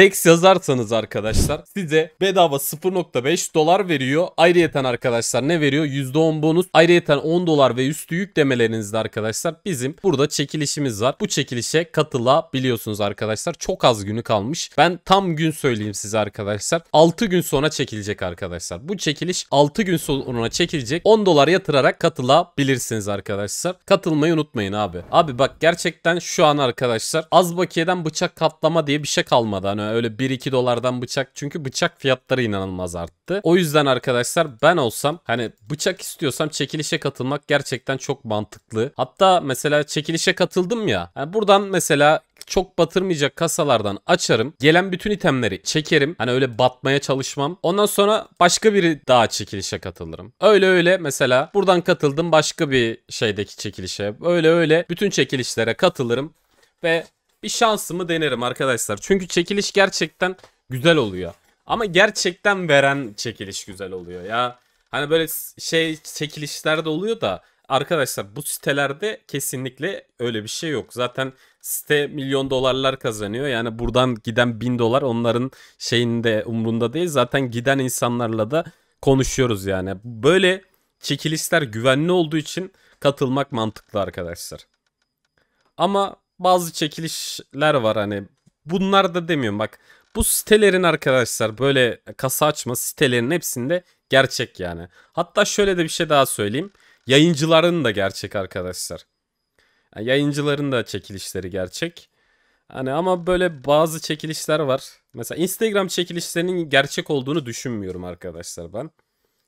Dex yazarsanız arkadaşlar size bedava 0.5 dolar veriyor. Ayrıyeten arkadaşlar ne veriyor? %10 bonus. Ayrıyeten 10 dolar ve üstü yüklemelerinizde arkadaşlar bizim burada çekilişimiz var. Bu çekilişe katılabiliyorsunuz arkadaşlar. Çok az günü kalmış. Ben tam gün söyleyeyim size arkadaşlar. 6 gün sonra çekilecek arkadaşlar. Bu çekiliş 6 gün sonra çekilecek. 10 dolar yatırarak katılabilirsiniz arkadaşlar. Katılmayı unutmayın abi. Abi bak gerçekten şu an arkadaşlar az bakiyeden bıçak katlama diye bir şey kalmadı. Hani öyle 1-2 dolardan bıçak. Çünkü bıçak fiyatları inanılmaz arttı. O yüzden arkadaşlar ben olsam hani bıçak istiyorsam çekilişe katılmak gerçekten çok mantıklı. Hatta mesela çekilişe katıldım ya. Yani buradan mesela çok batırmayacak kasalardan açarım. Gelen bütün itemleri çekerim. Hani öyle batmaya çalışmam. Ondan sonra başka biri daha çekilişe katılırım. Öyle öyle mesela buradan katıldım başka bir şeydeki çekilişe. Öyle öyle bütün çekilişlere katılırım ve bir şansımı denerim arkadaşlar. Çünkü çekiliş gerçekten güzel oluyor. Ama gerçekten veren çekiliş güzel oluyor ya. Hani böyle şey çekilişler de oluyor da arkadaşlar bu sitelerde kesinlikle öyle bir şey yok. Zaten site milyon dolarlar kazanıyor. Yani buradan giden bin dolar onların şeyinde umrunda değil. Zaten giden insanlarla da konuşuyoruz yani. Böyle çekilişler güvenli olduğu için katılmak mantıklı arkadaşlar. Ama bazı çekilişler var hani. Bunlar da demiyorum bak. Bu sitelerin arkadaşlar böyle kasa açma sitelerin hepsinde gerçek yani. Hatta şöyle de bir şey daha söyleyeyim. Yayıncıların da gerçek arkadaşlar. Yani yayıncıların da çekilişleri gerçek. Hani ama böyle bazı çekilişler var. Mesela Instagram çekilişlerinin gerçek olduğunu düşünmüyorum arkadaşlar ben.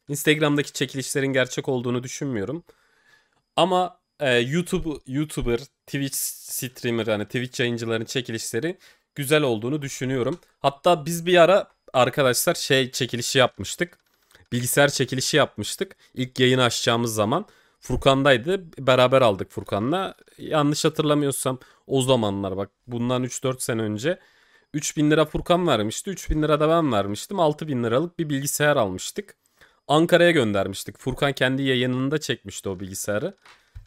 Instagram'daki çekilişlerin gerçek olduğunu düşünmüyorum. Ama e, YouTube YouTuber, Twitch streamer yani Twitch yayıncıların çekilişleri güzel olduğunu düşünüyorum. Hatta biz bir ara arkadaşlar şey çekilişi yapmıştık. Bilgisayar çekilişi yapmıştık. İlk yayını açacağımız zaman Furkan'daydı. Beraber aldık Furkan'la. Yanlış hatırlamıyorsam o zamanlar bak bundan 3-4 sene önce 3000 lira Furkan vermişti. 3000 lira da ben vermiştim. 6000 liralık bir bilgisayar almıştık. Ankara'ya göndermiştik. Furkan kendi yayınında çekmişti o bilgisayarı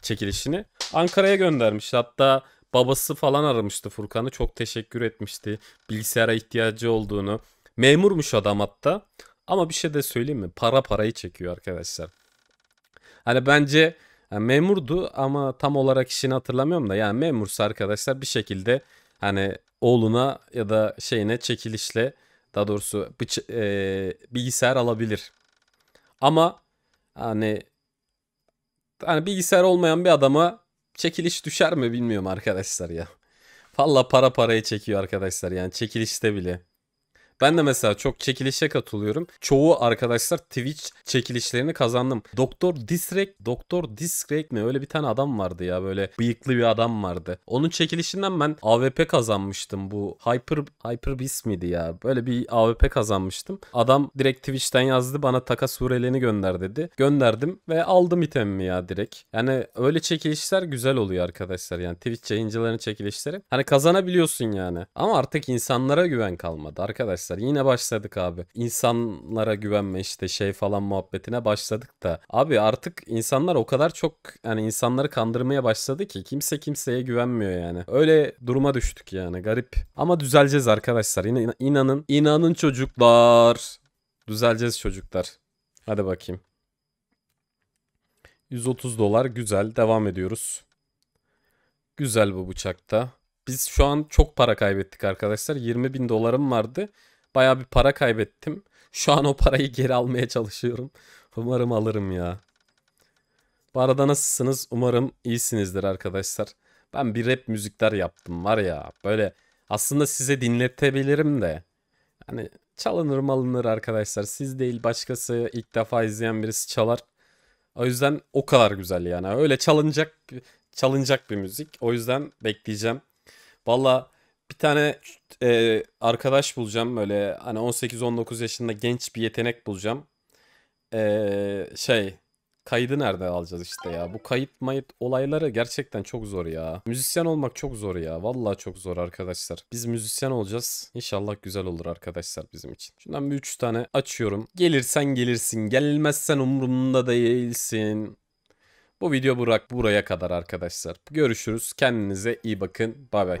çekilişini Ankara'ya göndermiş. Hatta babası falan aramıştı Furkan'ı. Çok teşekkür etmişti. Bilgisayara ihtiyacı olduğunu. Memurmuş adam hatta. Ama bir şey de söyleyeyim mi? Para parayı çekiyor arkadaşlar. Hani bence yani memurdu ama tam olarak işini hatırlamıyorum da yani memursa arkadaşlar bir şekilde hani oğluna ya da şeyine çekilişle daha doğrusu e, bilgisayar alabilir. Ama hani hani bilgisayar olmayan bir adama çekiliş düşer mi bilmiyorum arkadaşlar ya. Valla para parayı çekiyor arkadaşlar yani çekilişte bile. Ben de mesela çok çekilişe katılıyorum. Çoğu arkadaşlar Twitch çekilişlerini kazandım. Doktor Disrek, Doktor Disrek mi? Öyle bir tane adam vardı ya böyle bıyıklı bir adam vardı. Onun çekilişinden ben AWP kazanmıştım. Bu Hyper Hyper Beast miydi ya? Böyle bir AWP kazanmıştım. Adam direkt Twitch'ten yazdı bana takas surelerini gönder dedi. Gönderdim ve aldım itemimi ya direkt. Yani öyle çekilişler güzel oluyor arkadaşlar. Yani Twitch yayıncıların çekilişleri. Hani kazanabiliyorsun yani. Ama artık insanlara güven kalmadı arkadaşlar arkadaşlar. Yine başladık abi. İnsanlara güvenme işte şey falan muhabbetine başladık da. Abi artık insanlar o kadar çok yani insanları kandırmaya başladı ki kimse kimseye güvenmiyor yani. Öyle duruma düştük yani garip. Ama düzeleceğiz arkadaşlar. Yine inanın. inanın çocuklar. Düzeleceğiz çocuklar. Hadi bakayım. 130 dolar güzel devam ediyoruz. Güzel bu bıçakta. Biz şu an çok para kaybettik arkadaşlar. 20 bin dolarım vardı. Baya bir para kaybettim. Şu an o parayı geri almaya çalışıyorum. Umarım alırım ya. Bu arada nasılsınız? Umarım iyisinizdir arkadaşlar. Ben bir rap müzikler yaptım var ya. Böyle aslında size dinletebilirim de. Yani çalınır malınır arkadaşlar. Siz değil başkası ilk defa izleyen birisi çalar. O yüzden o kadar güzel yani. Öyle çalınacak çalınacak bir müzik. O yüzden bekleyeceğim. Vallahi bir tane e, arkadaş bulacağım böyle hani 18-19 yaşında genç bir yetenek bulacağım. E, şey kaydı nerede alacağız işte ya. Bu kayıt mayıt olayları gerçekten çok zor ya. Müzisyen olmak çok zor ya. Vallahi çok zor arkadaşlar. Biz müzisyen olacağız. inşallah güzel olur arkadaşlar bizim için. Şundan bir üç tane açıyorum. Gelirsen gelirsin. Gelmezsen umurumda değilsin. Bu video Burak buraya kadar arkadaşlar. Görüşürüz. Kendinize iyi bakın. Bay bay.